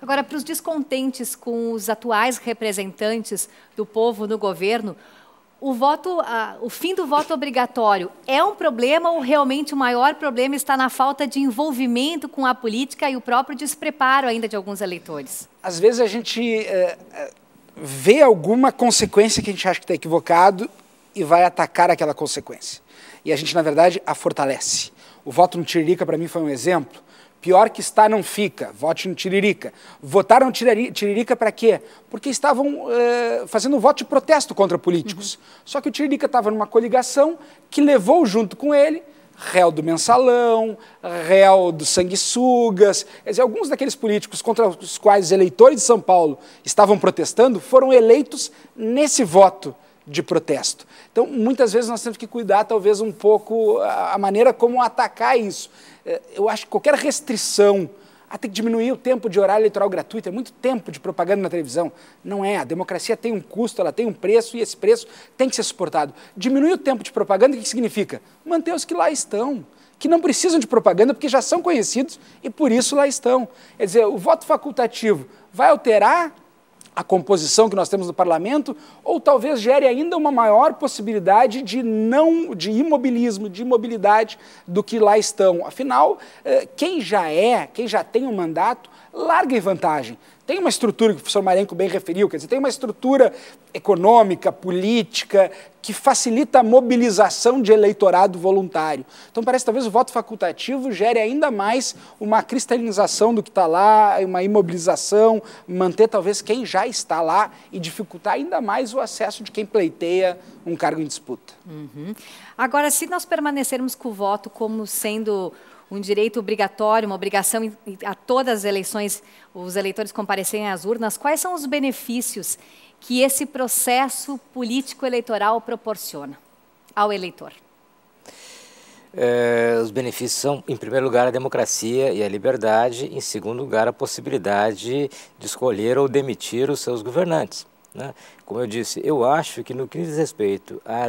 Agora, para os descontentes com os atuais representantes do povo no governo, o, voto, o fim do voto obrigatório é um problema ou realmente o maior problema está na falta de envolvimento com a política e o próprio despreparo ainda de alguns eleitores? Às vezes a gente eh, eh, vê alguma consequência que a gente acha que está equivocado e vai atacar aquela consequência. E a gente, na verdade, a fortalece. O voto no Tirica, para mim, foi um exemplo Pior que está, não fica. Vote no Tiririca. Votaram Tiririca para quê? Porque estavam eh, fazendo voto de protesto contra políticos. Uhum. Só que o Tiririca estava numa coligação que levou junto com ele réu do mensalão, réu do sanguessugas. Quer dizer, alguns daqueles políticos contra os quais os eleitores de São Paulo estavam protestando foram eleitos nesse voto de protesto. Então, muitas vezes nós temos que cuidar, talvez, um pouco a maneira como atacar isso. É, eu acho que qualquer restrição ah, tem que diminuir o tempo de horário eleitoral gratuito, é muito tempo de propaganda na televisão. Não é, a democracia tem um custo, ela tem um preço e esse preço tem que ser suportado. Diminuir o tempo de propaganda, o que significa? Manter os que lá estão, que não precisam de propaganda porque já são conhecidos e por isso lá estão. Quer dizer, o voto facultativo vai alterar a composição que nós temos no parlamento, ou talvez gere ainda uma maior possibilidade de não de imobilismo, de imobilidade do que lá estão. Afinal, eh, quem já é, quem já tem um mandato, larga vantagem. Tem uma estrutura que o professor Marenco bem referiu, quer dizer, tem uma estrutura econômica, política, que facilita a mobilização de eleitorado voluntário. Então parece que talvez o voto facultativo gere ainda mais uma cristalização do que está lá, uma imobilização, manter talvez quem já está lá e dificultar ainda mais o acesso de quem pleiteia um cargo em disputa. Uhum. Agora, se nós permanecermos com o voto como sendo um direito obrigatório, uma obrigação a todas as eleições, os eleitores comparecerem às urnas, quais são os benefícios que esse processo político-eleitoral proporciona ao eleitor? É, os benefícios são, em primeiro lugar, a democracia e a liberdade, em segundo lugar, a possibilidade de escolher ou demitir os seus governantes. Né? Como eu disse, eu acho que no que diz respeito a,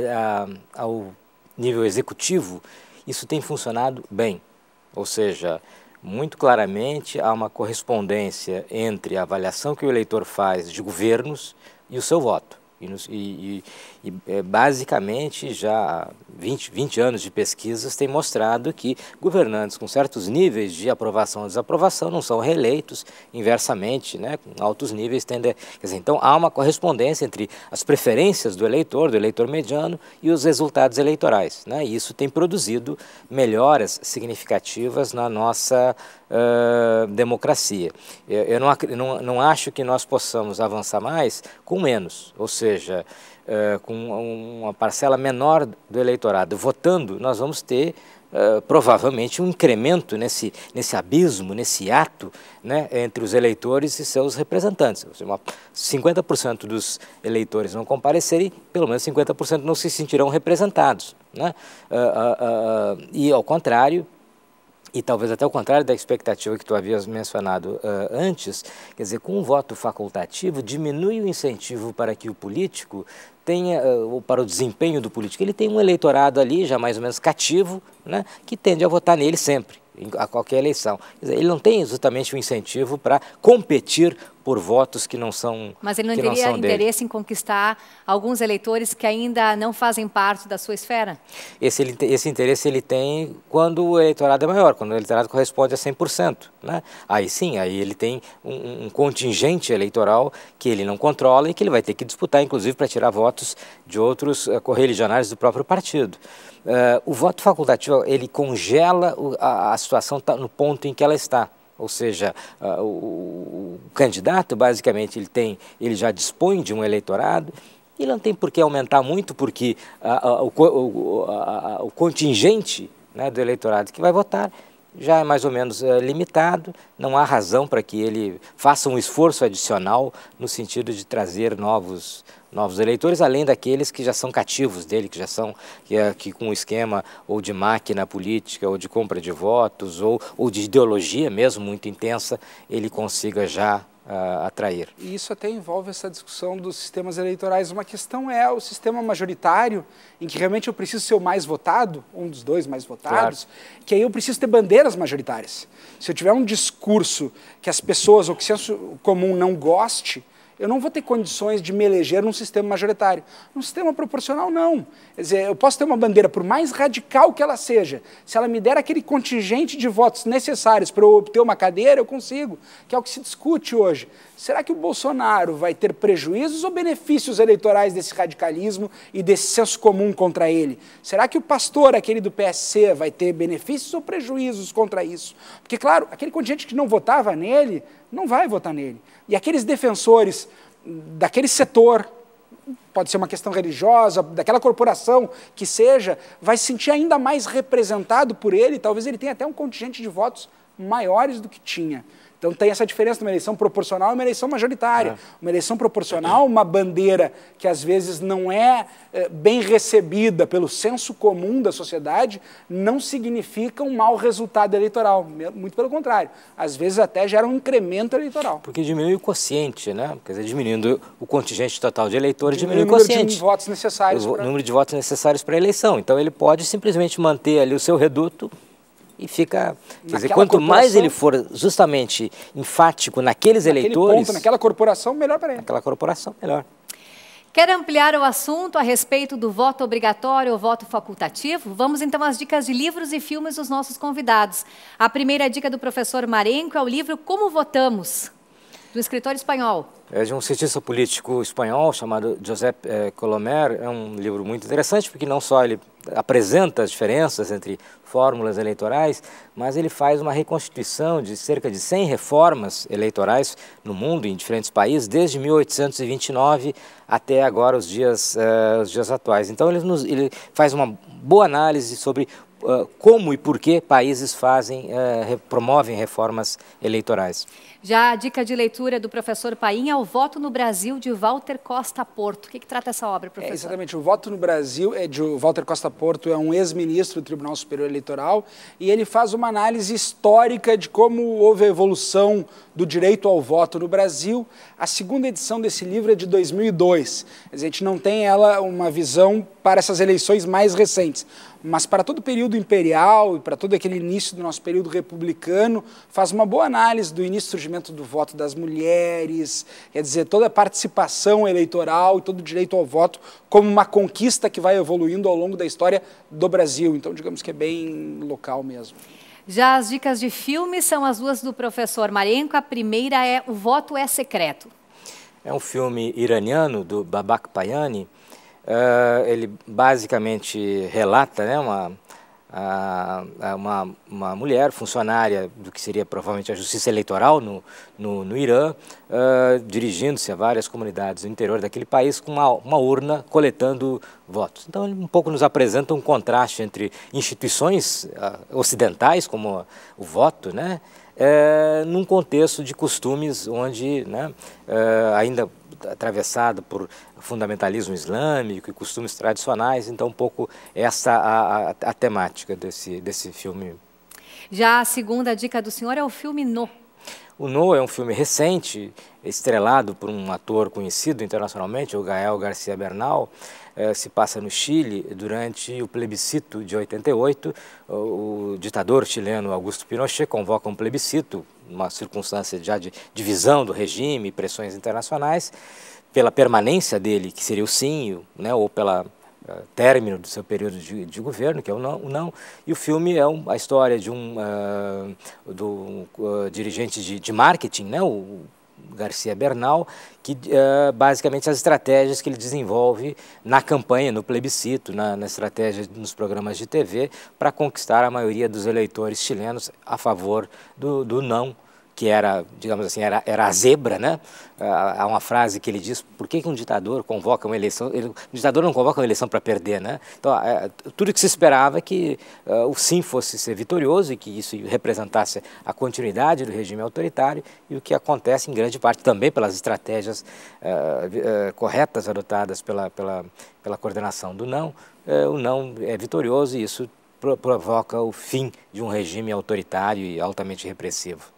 a, ao nível executivo, isso tem funcionado bem. Ou seja, muito claramente há uma correspondência entre a avaliação que o eleitor faz de governos e o seu voto. E, e, e é, basicamente já 20, 20 anos de pesquisas têm mostrado que governantes com certos níveis de aprovação ou desaprovação não são reeleitos, inversamente, né, com altos níveis tendem Quer dizer, então há uma correspondência entre as preferências do eleitor, do eleitor mediano, e os resultados eleitorais. Né, e isso tem produzido melhoras significativas na nossa uh, democracia. Eu, eu não, não, não acho que nós possamos avançar mais com menos, ou seja, eh, com uma parcela menor do eleitorado votando, nós vamos ter Uh, provavelmente um incremento nesse, nesse abismo, nesse ato né, entre os eleitores e seus representantes. Ou seja, uma, 50% dos eleitores não comparecerem, pelo menos 50% não se sentirão representados. Né? Uh, uh, e ao contrário, e talvez até o contrário da expectativa que tu havias mencionado uh, antes, quer dizer, com o voto facultativo diminui o incentivo para que o político tenha, eh, ou para o desempenho do político, ele tem um eleitorado ali, já mais ou menos cativo, né, que tende a votar nele sempre, a qualquer eleição. Dizer, ele não tem exatamente um incentivo para competir por votos que não são Mas ele não teria não interesse dele. em conquistar alguns eleitores que ainda não fazem parte da sua esfera? Esse, esse interesse ele tem quando o eleitorado é maior, quando o eleitorado corresponde a 100%. Né? Aí sim, aí ele tem um, um contingente eleitoral que ele não controla e que ele vai ter que disputar, inclusive, para tirar votos de outros uh, correligionários do próprio partido. Uh, o voto facultativo, ele congela a, a situação tá no ponto em que ela está ou seja, o candidato basicamente ele tem, ele já dispõe de um eleitorado e não tem por que aumentar muito porque o, o contingente né, do eleitorado que vai votar já é mais ou menos é, limitado, não há razão para que ele faça um esforço adicional no sentido de trazer novos, novos eleitores, além daqueles que já são cativos dele, que já são que, é, que com o esquema ou de máquina política, ou de compra de votos, ou, ou de ideologia mesmo muito intensa, ele consiga já uh, atrair. E isso até envolve essa discussão dos sistemas eleitorais. Uma questão é o sistema majoritário, em que realmente eu preciso ser o mais votado, um dos dois mais votados, claro. que aí eu preciso ter bandeiras majoritárias. Se eu tiver um discurso que as pessoas, ou que o senso comum não goste, eu não vou ter condições de me eleger num sistema majoritário. Num sistema proporcional, não. Quer dizer, eu posso ter uma bandeira, por mais radical que ela seja, se ela me der aquele contingente de votos necessários para eu obter uma cadeira, eu consigo, que é o que se discute hoje. Será que o Bolsonaro vai ter prejuízos ou benefícios eleitorais desse radicalismo e desse senso comum contra ele? Será que o pastor, aquele do PSC, vai ter benefícios ou prejuízos contra isso? Porque, claro, aquele contingente que não votava nele não vai votar nele. E aqueles defensores daquele setor, pode ser uma questão religiosa, daquela corporação que seja, vai se sentir ainda mais representado por ele, talvez ele tenha até um contingente de votos maiores do que tinha. Então tem essa diferença de uma eleição proporcional e uma eleição majoritária. É. Uma eleição proporcional, uma bandeira que às vezes não é, é bem recebida pelo senso comum da sociedade, não significa um mau resultado eleitoral. Muito pelo contrário. Às vezes até gera um incremento eleitoral. Porque diminui o quociente, né? Quer dizer, diminuindo o contingente total de eleitores, diminui, diminui o quociente. O número de votos necessários. O pra... número de votos necessários para a eleição. Então ele pode simplesmente manter ali o seu reduto e fica. Quer dizer, quanto mais ele for justamente enfático naqueles eleitores. Ponto, naquela corporação, melhor para ele. Naquela corporação, melhor. Quer ampliar o assunto a respeito do voto obrigatório ou voto facultativo? Vamos então às dicas de livros e filmes dos nossos convidados. A primeira dica do professor Marenco é o livro Como Votamos, do escritor espanhol. É de um cientista político espanhol chamado José eh, Colomer. É um livro muito interessante, porque não só ele apresenta as diferenças entre fórmulas eleitorais, mas ele faz uma reconstituição de cerca de 100 reformas eleitorais no mundo, em diferentes países, desde 1829 até agora os dias, uh, os dias atuais. Então ele, nos, ele faz uma boa análise sobre uh, como e por que países fazem, uh, promovem reformas eleitorais. Já a dica de leitura do professor Paim é O Voto no Brasil, de Walter Costa Porto. O que, que trata essa obra, é, professor? É, exatamente. O Voto no Brasil é de Walter Costa Porto, é um ex-ministro do Tribunal Superior Eleitoral e ele faz uma análise histórica de como houve a evolução do direito ao voto no Brasil. A segunda edição desse livro é de 2002. A gente não tem ela uma visão para essas eleições mais recentes, mas para todo o período imperial e para todo aquele início do nosso período republicano, faz uma boa análise do início do do voto das mulheres, quer dizer, toda a participação eleitoral e todo o direito ao voto como uma conquista que vai evoluindo ao longo da história do Brasil. Então, digamos que é bem local mesmo. Já as dicas de filme são as duas do professor Marenco. A primeira é O Voto é Secreto. É um filme iraniano do Babak Payani. Uh, ele basicamente relata né, uma, a, uma, uma, mulher funcionária do que seria provavelmente a justiça eleitoral no, no, no Irã, uh, dirigindo-se a várias comunidades do interior daquele país com uma, uma urna coletando votos. Então, ele um pouco nos apresenta um contraste entre instituições uh, ocidentais, como o voto, né? Eh, num contexto de costumes onde né, eh, ainda atravessada por fundamentalismo islâmico e costumes tradicionais, então um pouco essa a, a, a temática desse, desse filme. Já a segunda dica do senhor é o filme No. O No é um filme recente, estrelado por um ator conhecido internacionalmente, o Gael Garcia Bernal, eh, se passa no Chile durante o plebiscito de 88. O ditador chileno Augusto Pinochet convoca um plebiscito uma circunstância já de divisão do regime, pressões internacionais, pela permanência dele, que seria o sim, né, ou pelo uh, eh, término do seu período de, de, governo, que é o não, o não. E o filme é um, a história de um uh, do, uh, dirigente de, de marketing, né, o Garcia Bernal, que uh, basicamente as estratégias que ele desenvolve na campanha, no plebiscito, na, na estratégia nos programas de TV, para conquistar a maioria dos eleitores chilenos a favor do, do não que era, digamos assim, era, era a zebra, né? Ah, há uma frase que ele diz, por que, um ditador convoca uma eleição? Ele, um ditador não convoca uma eleição para perder, né? Então, ah, é, tudo que se esperava é que uh, o sim fosse ser vitorioso e que isso representasse a continuidade do regime autoritário e o que acontece em grande parte também pelas estratégias uh, uh, corretas adotadas pela, pela, pela coordenação do não, é, o não é vitorioso e isso provoca o fim de um regime autoritário e altamente repressivo.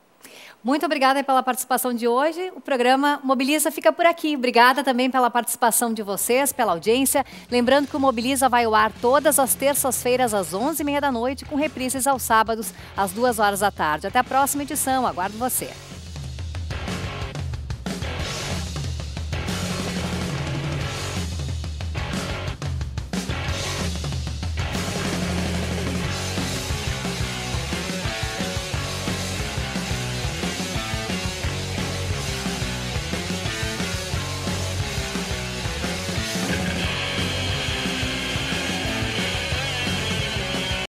Muito obrigada pela participação de hoje. O programa Mobiliza fica por aqui. Obrigada também pela participação de vocês, pela audiência. Lembrando que o Mobiliza vai ao ar todas as terças-feiras às 11h30 da noite, com reprises aos sábados às 2 horas da tarde. Até a próxima edição. Aguardo você.